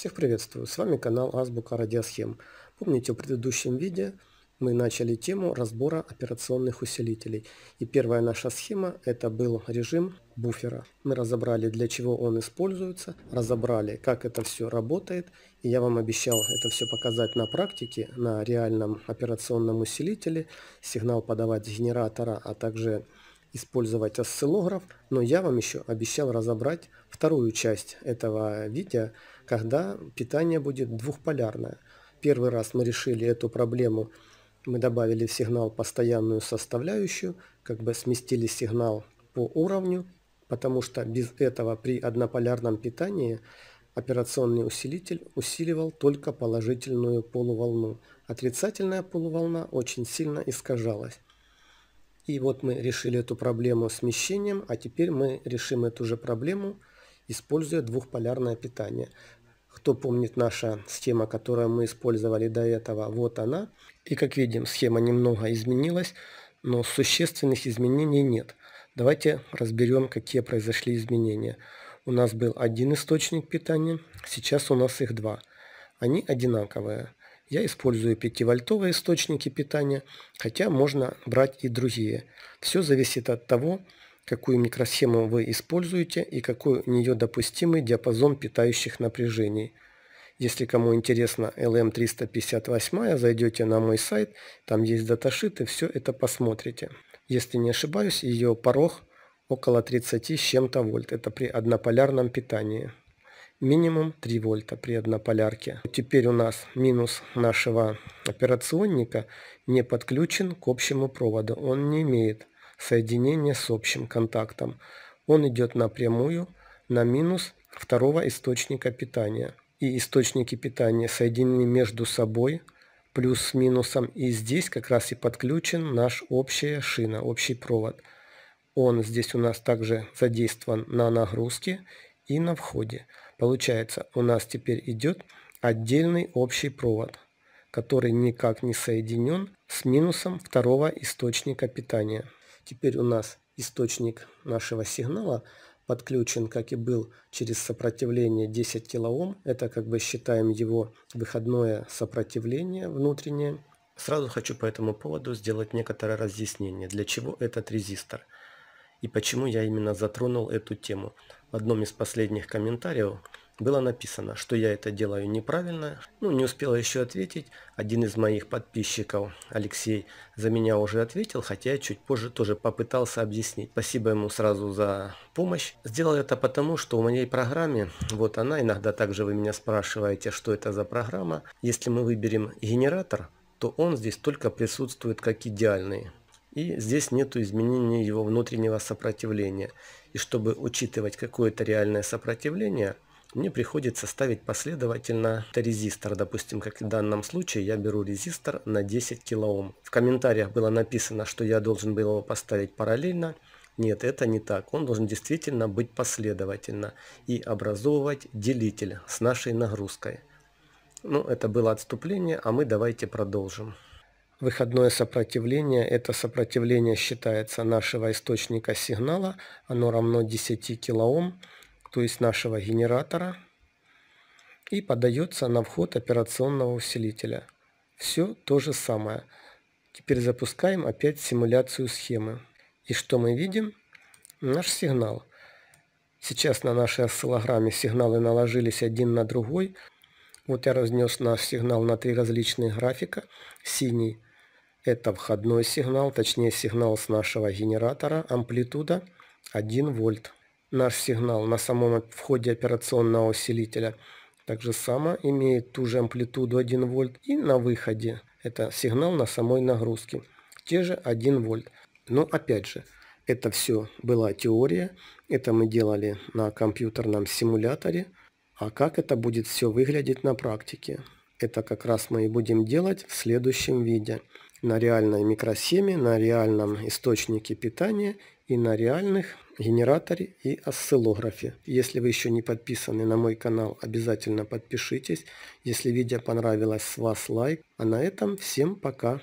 Всех приветствую, с вами канал Азбука Радиосхем. Помните, в предыдущем видео мы начали тему разбора операционных усилителей. И первая наша схема это был режим буфера. Мы разобрали для чего он используется, разобрали как это все работает. И я вам обещал это все показать на практике, на реальном операционном усилителе, сигнал подавать с генератора, а также использовать осциллограф, но я вам еще обещал разобрать вторую часть этого видео, когда питание будет двухполярное. Первый раз мы решили эту проблему, мы добавили в сигнал постоянную составляющую, как бы сместили сигнал по уровню, потому что без этого при однополярном питании операционный усилитель усиливал только положительную полуволну. Отрицательная полуволна очень сильно искажалась. И вот мы решили эту проблему смещением, а теперь мы решим эту же проблему, используя двухполярное питание. Кто помнит наша схема, которую мы использовали до этого, вот она. И как видим, схема немного изменилась, но существенных изменений нет. Давайте разберем, какие произошли изменения. У нас был один источник питания, сейчас у нас их два. Они одинаковые. Я использую 5-вольтовые источники питания, хотя можно брать и другие. Все зависит от того, какую микросхему вы используете и какой у нее допустимый диапазон питающих напряжений. Если кому интересно LM358, эм зайдете на мой сайт, там есть даташит и все это посмотрите. Если не ошибаюсь, ее порог около 30 с чем-то вольт. Это при однополярном питании минимум 3 вольта при однополярке. Теперь у нас минус нашего операционника не подключен к общему проводу. Он не имеет соединения с общим контактом. Он идет напрямую на минус второго источника питания. И источники питания соединены между собой плюс с минусом. И здесь как раз и подключен наш общая шина, общий провод. Он здесь у нас также задействован на нагрузке и на входе. Получается, у нас теперь идет отдельный общий провод, который никак не соединен с минусом второго источника питания. Теперь у нас источник нашего сигнала подключен, как и был, через сопротивление 10 кОм. Это как бы считаем его выходное сопротивление внутреннее. Сразу хочу по этому поводу сделать некоторое разъяснение, для чего этот резистор – и почему я именно затронул эту тему. В одном из последних комментариев было написано, что я это делаю неправильно. Ну, не успела еще ответить. Один из моих подписчиков, Алексей, за меня уже ответил, хотя я чуть позже тоже попытался объяснить. Спасибо ему сразу за помощь. Сделал это потому, что у моей программе, вот она, иногда также вы меня спрашиваете, что это за программа. Если мы выберем генератор, то он здесь только присутствует как идеальный. И здесь нет изменения его внутреннего сопротивления. И чтобы учитывать какое-то реальное сопротивление, мне приходится ставить последовательно резистор. Допустим, как в данном случае, я беру резистор на 10 кОм. В комментариях было написано, что я должен был его поставить параллельно. Нет, это не так. Он должен действительно быть последовательно и образовывать делитель с нашей нагрузкой. Ну, это было отступление, а мы давайте продолжим. Выходное сопротивление – это сопротивление считается нашего источника сигнала, оно равно 10 килоом, то есть нашего генератора, и подается на вход операционного усилителя. Все то же самое. Теперь запускаем опять симуляцию схемы. И что мы видим? Наш сигнал. Сейчас на нашей осциллограмме сигналы наложились один на другой. Вот я разнес наш сигнал на три различных графика. Синий это входной сигнал, точнее сигнал с нашего генератора, амплитуда 1 вольт. Наш сигнал на самом входе операционного усилителя также же само имеет ту же амплитуду 1 вольт и на выходе. Это сигнал на самой нагрузке. Те же 1 вольт. Но опять же, это все была теория. Это мы делали на компьютерном симуляторе. А как это будет все выглядеть на практике? Это как раз мы и будем делать в следующем виде. На реальной микросхеме, на реальном источнике питания и на реальных генераторе и осциллографе. Если вы еще не подписаны на мой канал, обязательно подпишитесь. Если видео понравилось, с вас лайк. А на этом всем пока.